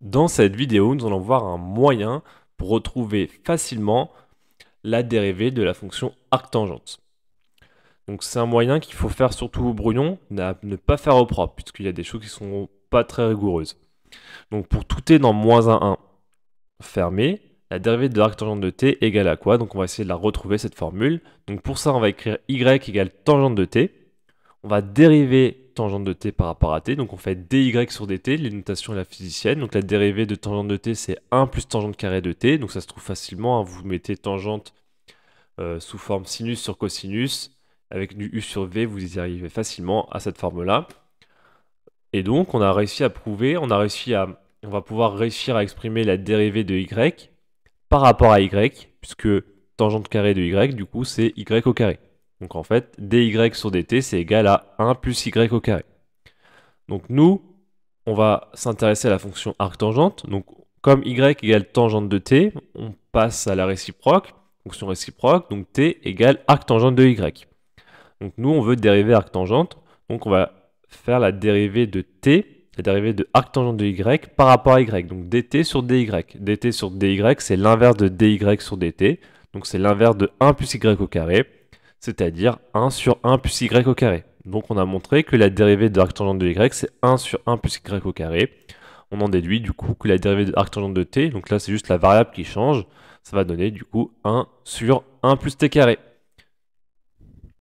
Dans cette vidéo, nous allons voir un moyen pour retrouver facilement la dérivée de la fonction arctangente. Donc c'est un moyen qu'il faut faire surtout au brouillon, ne pas faire au propre, puisqu'il y a des choses qui ne sont pas très rigoureuses. Donc pour tout t dans moins 1, 1, fermé, la dérivée de l'arc-tangente de t égale à quoi Donc on va essayer de la retrouver, cette formule. Donc pour ça, on va écrire y égale tangente de t. On va dériver tangente de t par rapport à t. Donc on fait dy sur dt, les notations la physicienne. Donc la dérivée de tangente de t, c'est 1 plus tangente carré de t. Donc ça se trouve facilement. Hein, vous mettez tangente euh, sous forme sinus sur cosinus. Avec du u sur v, vous y arrivez facilement à cette forme-là. Et donc on a réussi à prouver, on a réussi à, on va pouvoir réussir à exprimer la dérivée de y par rapport à y, puisque tangente carré de y, du coup, c'est y au carré. Donc en fait, dy sur dt, c'est égal à 1 plus y au carré. Donc nous, on va s'intéresser à la fonction arc tangente. Donc comme y égale tangente de t, on passe à la réciproque, fonction réciproque, donc t égale arc de y. Donc nous, on veut dériver arc tangente, donc on va faire la dérivée de t, la dérivée de arc de y par rapport à y, donc dt sur dy. dt sur dy, c'est l'inverse de dy sur dt, donc c'est l'inverse de 1 plus y au carré c'est-à-dire 1 sur 1 plus y au carré. Donc on a montré que la dérivée de arctangente de y, c'est 1 sur 1 plus y au carré. On en déduit du coup que la dérivée de arctangente de t, donc là c'est juste la variable qui change, ça va donner du coup 1 sur 1 plus t carré.